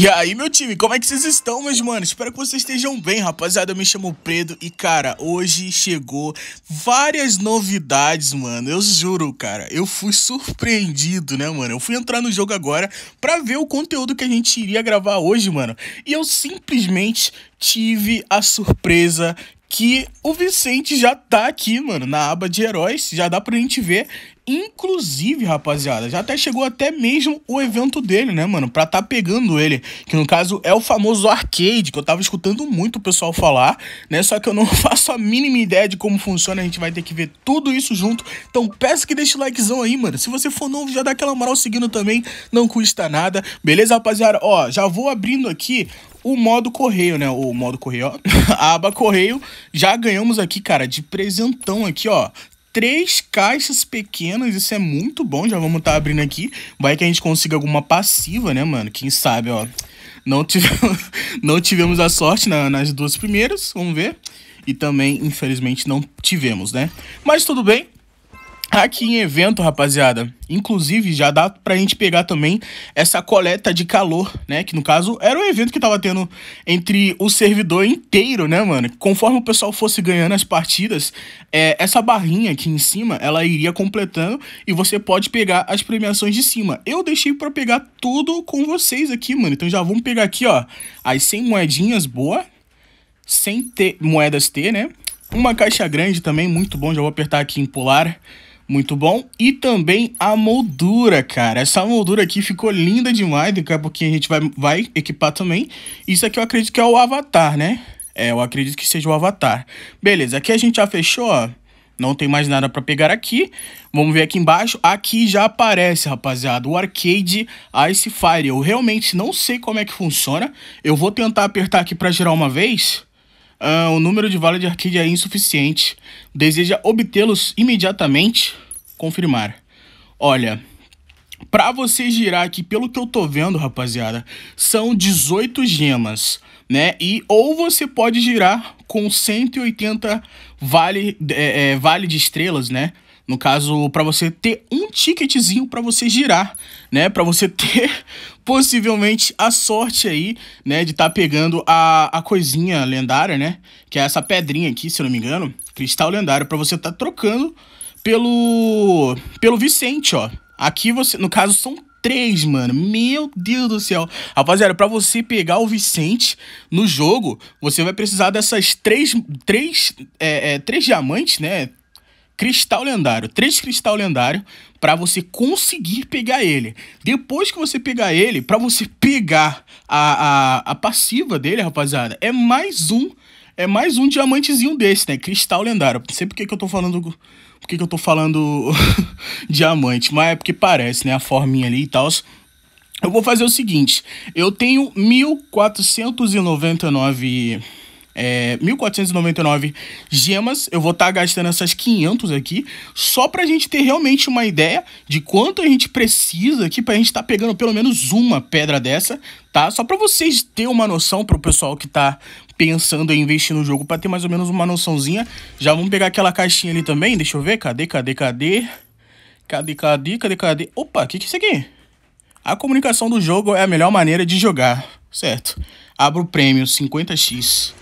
E aí, meu time, como é que vocês estão, meus manos? Espero que vocês estejam bem, rapaziada. Eu me chamo Pedro e, cara, hoje chegou várias novidades, mano. Eu juro, cara, eu fui surpreendido, né, mano? Eu fui entrar no jogo agora pra ver o conteúdo que a gente iria gravar hoje, mano. E eu simplesmente tive a surpresa que o Vicente já tá aqui, mano, na aba de heróis, já dá pra gente ver. Inclusive, rapaziada, já até chegou até mesmo o evento dele, né, mano? Pra tá pegando ele. Que no caso é o famoso arcade, que eu tava escutando muito o pessoal falar, né? Só que eu não faço a mínima ideia de como funciona. A gente vai ter que ver tudo isso junto. Então peço que deixe o likezão aí, mano. Se você for novo, já dá aquela moral seguindo também. Não custa nada. Beleza, rapaziada? Ó, já vou abrindo aqui o modo correio, né? O modo correio, ó. A aba correio. Já ganhamos aqui, cara, de presentão aqui, ó três caixas pequenas, isso é muito bom. Já vamos estar tá abrindo aqui. Vai que a gente consiga alguma passiva, né, mano? Quem sabe, ó. Não tivemos, não tivemos a sorte na, nas duas primeiras, vamos ver. E também, infelizmente, não tivemos, né? Mas tudo bem, Aqui em evento, rapaziada, inclusive já dá pra gente pegar também essa coleta de calor, né? Que no caso era um evento que tava tendo entre o servidor inteiro, né, mano? Conforme o pessoal fosse ganhando as partidas, é, essa barrinha aqui em cima, ela iria completando e você pode pegar as premiações de cima. Eu deixei pra pegar tudo com vocês aqui, mano. Então já vamos pegar aqui, ó, as 100 moedinhas, boa. 100 moedas ter né? Uma caixa grande também, muito bom. Já vou apertar aqui em pular. Muito bom. E também a moldura, cara. Essa moldura aqui ficou linda demais. Daqui né, a pouquinho a gente vai, vai equipar também. Isso aqui eu acredito que é o avatar, né? É, eu acredito que seja o avatar. Beleza, aqui a gente já fechou, ó. Não tem mais nada para pegar aqui. Vamos ver aqui embaixo. Aqui já aparece, rapaziada, o arcade Ice Fire. Eu realmente não sei como é que funciona. Eu vou tentar apertar aqui para girar uma vez Uh, o número de vale de Arcadia é insuficiente. Deseja obtê-los imediatamente? Confirmar. Olha, pra você girar aqui, pelo que eu tô vendo, rapaziada, são 18 gemas, né? E ou você pode girar com 180 vale, é, é, vale de estrelas, né? No caso, para você ter um ticketzinho para você girar, né? Para você ter possivelmente a sorte aí, né, de estar tá pegando a, a coisinha lendária, né? Que é essa pedrinha aqui, se eu não me engano, cristal lendário para você estar tá trocando pelo pelo Vicente, ó. Aqui você, no caso, são três, mano. Meu Deus do céu. Rapaziada, para você pegar o Vicente no jogo, você vai precisar dessas três, três, é, é, três diamantes, né? cristal lendário, três cristal lendário para você conseguir pegar ele. Depois que você pegar ele, para você pegar a, a, a passiva dele, rapaziada, é mais um é mais um diamantezinho desse, né? Cristal lendário. Não sei por que, eu tô falando. Por que, que eu tô falando diamante, mas é porque parece, né? A forminha ali e tal. Eu vou fazer o seguinte: eu tenho 1499 é, 1499 gemas. Eu vou estar tá gastando essas 500 aqui, só para a gente ter realmente uma ideia de quanto a gente precisa aqui para a gente estar tá pegando pelo menos uma pedra dessa, tá? Só para vocês terem uma noção, para o pessoal que está pensando em investir no jogo, para ter mais ou menos uma noçãozinha. Já vamos pegar aquela caixinha ali também, deixa eu ver, cadê, cadê, cadê? Cadê, cadê, cadê, cadê? Opa, o que, que é isso aqui? A comunicação do jogo é a melhor maneira de jogar, certo? Abro o prêmio 50x.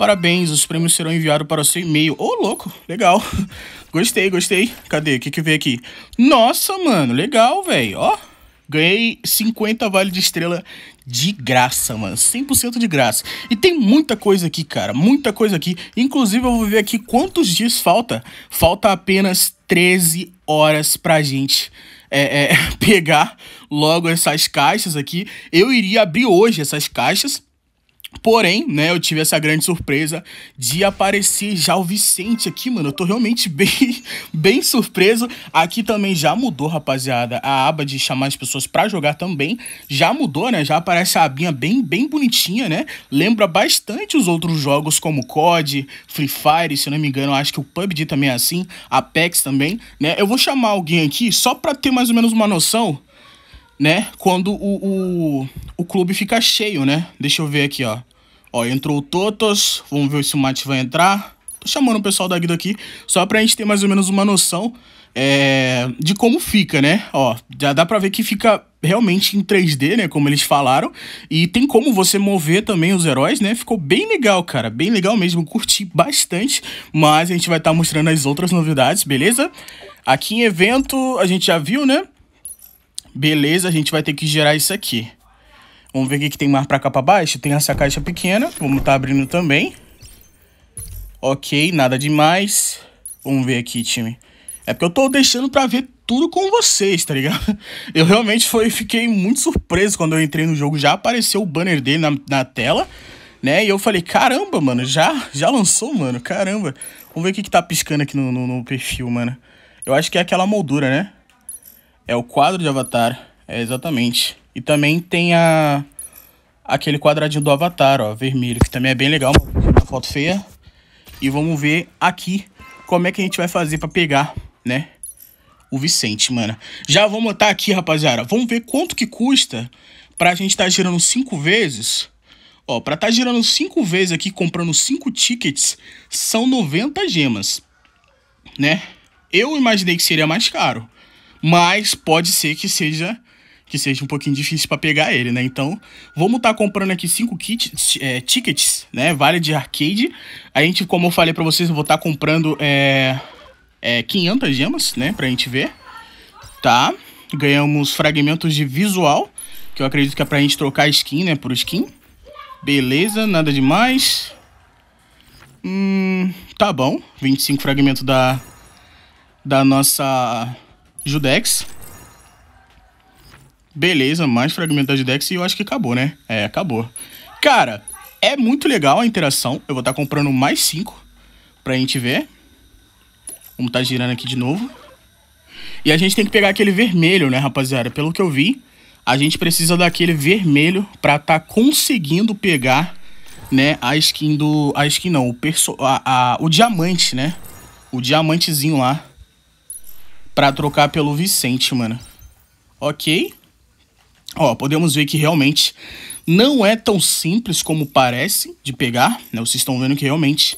Parabéns, os prêmios serão enviados para o seu e-mail. Ô, oh, louco, legal. Gostei, gostei. Cadê? O que que veio aqui? Nossa, mano, legal, velho. Ó, ganhei 50 vale de estrela de graça, mano. 100% de graça. E tem muita coisa aqui, cara. Muita coisa aqui. Inclusive, eu vou ver aqui quantos dias falta. Falta apenas 13 horas pra gente é, é, pegar logo essas caixas aqui. Eu iria abrir hoje essas caixas Porém, né, eu tive essa grande surpresa de aparecer já o Vicente aqui, mano. Eu tô realmente bem, bem surpreso. Aqui também já mudou, rapaziada, a aba de chamar as pessoas para jogar também. Já mudou, né? Já aparece a abinha bem, bem bonitinha, né? Lembra bastante os outros jogos como COD, Free Fire, se não me engano, acho que o PUBG também é assim, Apex também, né? Eu vou chamar alguém aqui só pra ter mais ou menos uma noção né? Quando o, o, o clube fica cheio, né? Deixa eu ver aqui, ó. Ó, entrou o Totos. Vamos ver se o Mate vai entrar. Tô chamando o pessoal da Guido aqui, só pra gente ter mais ou menos uma noção é, de como fica, né? Ó, já dá pra ver que fica realmente em 3D, né? Como eles falaram. E tem como você mover também os heróis, né? Ficou bem legal, cara. Bem legal mesmo. Curti bastante. Mas a gente vai estar tá mostrando as outras novidades, beleza? Aqui em evento, a gente já viu, né? Beleza, a gente vai ter que gerar isso aqui. Vamos ver o que, tem mais para cá para baixo. Tem essa caixa pequena. Vamos tá abrindo também. Ok, nada demais. Vamos ver aqui, time. É porque eu tô deixando para ver tudo com vocês, tá ligado? Eu realmente foi, fiquei muito surpreso quando eu entrei no jogo. Já apareceu o banner dele na, na tela, né? E eu falei, caramba, mano, já, já lançou, mano? Caramba. Vamos ver o que, que tá piscando aqui no, no, no perfil, mano. Eu acho que é aquela moldura, né? É o quadro de avatar. É, exatamente. E também tem a, aquele quadradinho do Avatar, ó, vermelho, que também é bem legal, uma foto feia. E vamos ver aqui como é que a gente vai fazer pra pegar, né, o Vicente, mano. Já vou botar aqui, rapaziada. Vamos ver quanto que custa pra gente tá girando cinco vezes. Ó, pra tá girando cinco vezes aqui, comprando cinco tickets, são 90 gemas, né? Eu imaginei que seria mais caro, mas pode ser que seja que seja um pouquinho difícil para pegar ele, né? Então, vamos estar tá comprando aqui cinco kits, é, tickets, né? Vale de arcade. A gente, como eu falei para vocês, eu vou estar tá comprando é, é, 500 gemas, né? Pra gente ver. Tá? Ganhamos fragmentos de visual, que eu acredito que é pra gente trocar skin, né? Por skin. Beleza, nada demais. Hum, tá bom. 25 fragmentos da, da nossa Judex. Beleza, mais fragmentos de Dex e eu acho que acabou, né? É, acabou. Cara, é muito legal a interação. Eu vou estar tá comprando mais 5 pra gente ver. Vamos estar tá girando aqui de novo. E a gente tem que pegar aquele vermelho, né, rapaziada? Pelo que eu vi, a gente precisa daquele vermelho pra tá conseguindo pegar, né, a skin do... A skin não, o, perso, a, a, o diamante, né? O diamantezinho lá pra trocar pelo Vicente, mano. Ok. Ó, podemos ver que realmente não é tão simples como parece de pegar, né? Vocês estão vendo que realmente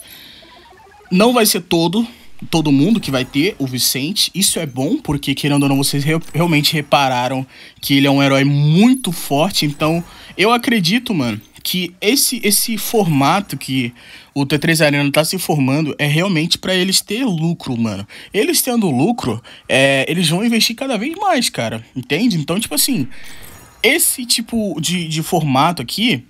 não vai ser todo, todo mundo que vai ter o Vicente. Isso é bom, porque querendo ou não, vocês re realmente repararam que ele é um herói muito forte. Então, eu acredito, mano, que esse, esse formato que o T3 Arena tá se formando é realmente para eles ter lucro, mano. Eles tendo lucro, é, eles vão investir cada vez mais, cara. Entende? Então, tipo assim, esse tipo de, de formato aqui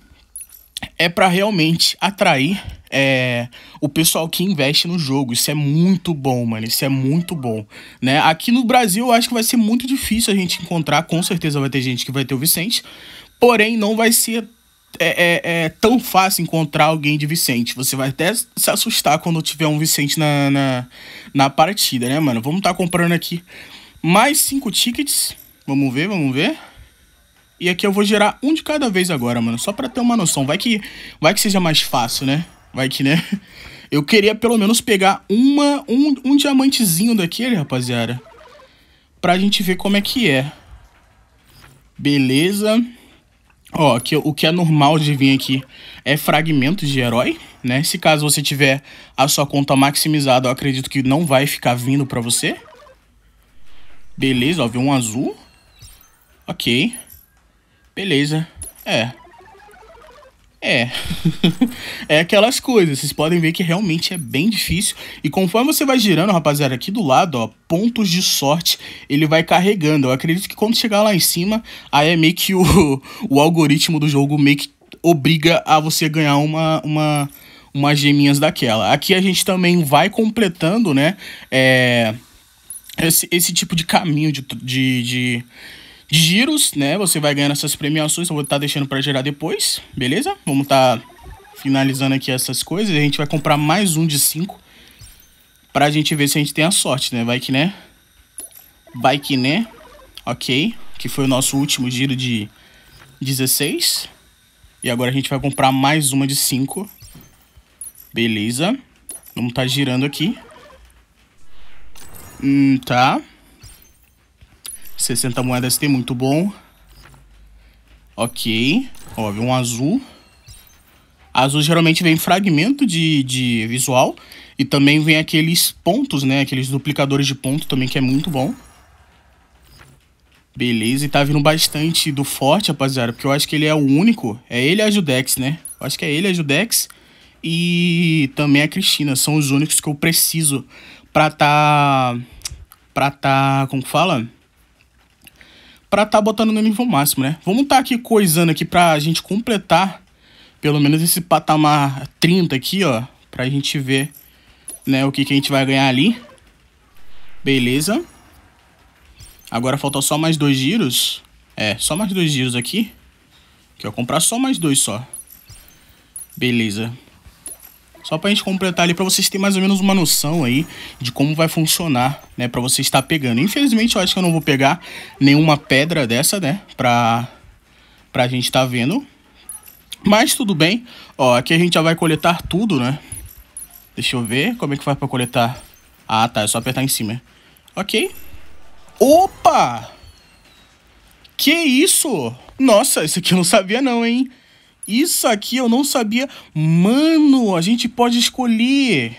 é para realmente atrair é, o pessoal que investe no jogo. Isso é muito bom, mano. Isso é muito bom, né? Aqui no Brasil, eu acho que vai ser muito difícil a gente encontrar. Com certeza vai ter gente que vai ter o Vicente. Porém, não vai ser é, é, é, tão fácil encontrar alguém de Vicente. Você vai até se assustar quando tiver um Vicente na, na, na partida, né, mano? Vamos estar tá comprando aqui mais cinco tickets. Vamos ver, vamos ver. E aqui eu vou gerar um de cada vez agora, mano. Só pra ter uma noção. Vai que, vai que seja mais fácil, né? Vai que, né? Eu queria pelo menos pegar uma, um, um diamantezinho daquele, rapaziada. Pra gente ver como é que é. Beleza. Ó, que, o que é normal de vir aqui é fragmentos de herói, né? Se caso você tiver a sua conta maximizada, eu acredito que não vai ficar vindo pra você. Beleza, ó, veio um azul. Ok. Beleza. É. É. é aquelas coisas. Vocês podem ver que realmente é bem difícil. E conforme você vai girando, rapaziada, aqui do lado, ó, pontos de sorte, ele vai carregando. Eu acredito que quando chegar lá em cima, aí é meio que o, o algoritmo do jogo meio que obriga a você ganhar uma. uma umas geminhas daquela. Aqui a gente também vai completando, né? É, esse, esse tipo de caminho de, de, de de giros, né? Você vai ganhando essas premiações, então eu vou estar tá deixando para gerar depois, beleza? Vamos estar tá finalizando aqui essas coisas. A gente vai comprar mais um de 5 pra gente ver se a gente tem a sorte, né? Vai que né? Vai que né? Ok, que foi o nosso último giro de 16. E agora a gente vai comprar mais uma de 5. Beleza. Vamos estar tá girando aqui. Hum, tá. 60 moedas tem muito bom. Ok. Ó, vem um azul. Azul geralmente vem fragmento de, de visual. E também vem aqueles pontos, né? Aqueles duplicadores de ponto também, que é muito bom. Beleza, e tá vindo bastante do forte, rapaziada, porque eu acho que ele é o único. É ele e a Judex, né? Eu acho que é ele, a Judex e também a Cristina. São os únicos que eu preciso pra tá... Pra tá... Como que fala? para estar tá botando no nível máximo, né? Vamos tá aqui coisando aqui pra gente completar pelo menos esse patamar 30 aqui, ó, pra gente ver, né, o que que a gente vai ganhar ali. Beleza. Agora falta só mais dois giros. É, só mais dois giros aqui. Que eu comprar só mais dois só. Beleza. Só para a gente completar ali, para vocês terem mais ou menos uma noção aí de como vai funcionar, né? Para você estar pegando. Infelizmente, eu acho que eu não vou pegar nenhuma pedra dessa, né? Pra, pra gente estar tá vendo. Mas tudo bem. Ó, aqui a gente já vai coletar tudo, né? Deixa eu ver como é que faz para coletar. Ah, tá. É só apertar em cima. Ok. Opa! Que isso? Nossa, isso aqui eu não sabia não, hein? Isso aqui eu não sabia. Mano, a gente pode escolher.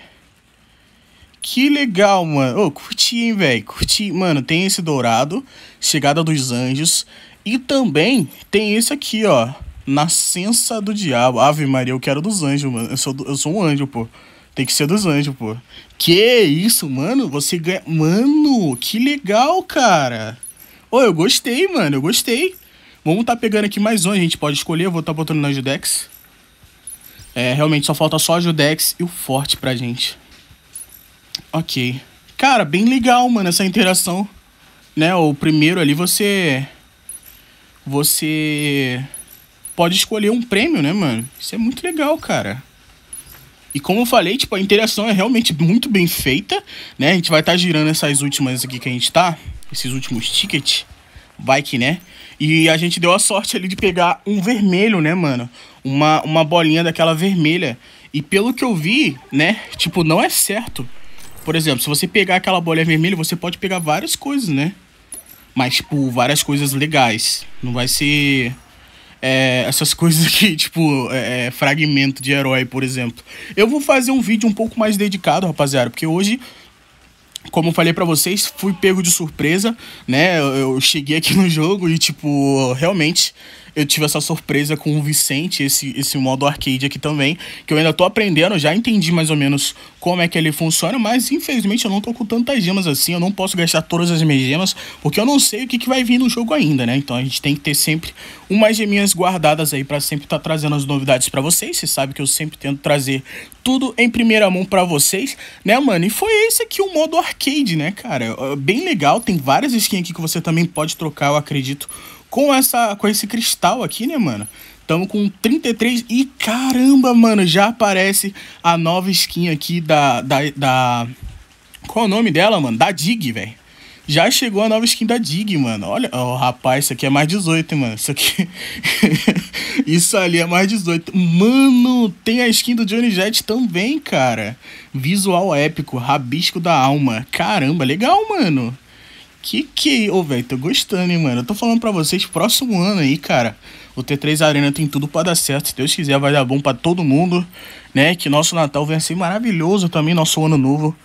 Que legal, mano. Ô, oh, curti, hein, velho. Curti. Mano, tem esse dourado, Chegada dos Anjos. E também tem esse aqui, ó. Nascença do Diabo. Ave Maria, eu quero dos anjos, mano. Eu sou, eu sou um anjo, pô. Tem que ser dos anjos, pô. Que isso, mano? Você ganha. Mano, que legal, cara. Ô, oh, eu gostei, mano. Eu gostei. Vamos estar tá pegando aqui mais um, a gente pode escolher. Eu vou estar tá botando na Judex. É, realmente só falta só a Judex e o Forte pra gente. Ok. Cara, bem legal, mano, essa interação. Né, o primeiro ali você... Você... Pode escolher um prêmio, né, mano? Isso é muito legal, cara. E como eu falei, tipo, a interação é realmente muito bem feita, né? A gente vai estar tá girando essas últimas aqui que a gente tá, esses últimos tickets. Vai que, né? E a gente deu a sorte ali de pegar um vermelho, né, mano? Uma, uma bolinha daquela vermelha. E pelo que eu vi, né? Tipo, não é certo. Por exemplo, se você pegar aquela bolinha vermelha, você pode pegar várias coisas, né? Mas, tipo, várias coisas legais. Não vai ser. É, essas coisas aqui, tipo, é, é, fragmento de herói, por exemplo. Eu vou fazer um vídeo um pouco mais dedicado, rapaziada, porque hoje como falei para vocês, fui pego de surpresa, né? Eu cheguei aqui no jogo e, tipo, realmente eu tive essa surpresa com o Vicente, esse, esse modo arcade aqui também, que eu ainda tô aprendendo, já entendi mais ou menos como é que ele funciona, mas infelizmente eu não tô com tantas gemas assim, eu não posso gastar todas as minhas gemas, porque eu não sei o que, que vai vir no jogo ainda, né? Então a gente tem que ter sempre umas geminhas guardadas aí para sempre estar tá trazendo as novidades para vocês. Você sabe que eu sempre tento trazer tudo em primeira mão para vocês, né, mano? E foi esse aqui o modo arcade, né, cara? Bem legal, tem várias skins aqui que você também pode trocar, eu acredito com, essa, com esse cristal aqui, né, mano? Tamo com 33 e caramba, mano, já aparece a nova skin aqui da... da, da... Qual é o nome dela, mano? Da Dig, velho. Já chegou a nova skin da Dig, mano. Olha, o oh, rapaz, isso aqui é mais 18, hein, mano. Isso aqui. isso ali é mais 18. Mano, tem a skin do Johnny Jet também, cara. Visual épico, rabisco da alma. Caramba, legal, mano. Que que, ô, oh, velho, tô gostando, hein, mano. Eu tô falando pra vocês, próximo ano aí, cara, o T3 Arena tem tudo pra dar certo. Se Deus quiser, vai dar bom pra todo mundo, né? Que nosso Natal venha ser maravilhoso também, nosso ano novo.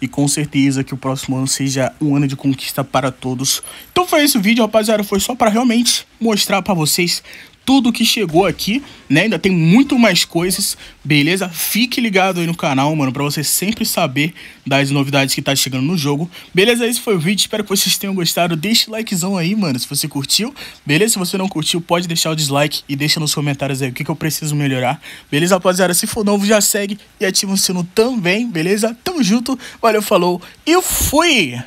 E com certeza que o próximo ano seja um ano de conquista para todos. Então foi esse vídeo, rapaziada. Foi só para realmente mostrar para vocês tudo que chegou aqui, né? Ainda tem muito mais coisas, beleza? Fique ligado aí no canal, mano, pra você sempre saber das novidades que tá chegando no jogo. Beleza? Esse foi o vídeo, espero que vocês tenham gostado. Deixa o likezão aí, mano, se você curtiu. Beleza? Se você não curtiu, pode deixar o dislike e deixa nos comentários aí o que, que eu preciso melhorar. Beleza, rapaziada? Se for novo, já segue e ativa o sino também, beleza? Tamo junto, valeu, falou e fui!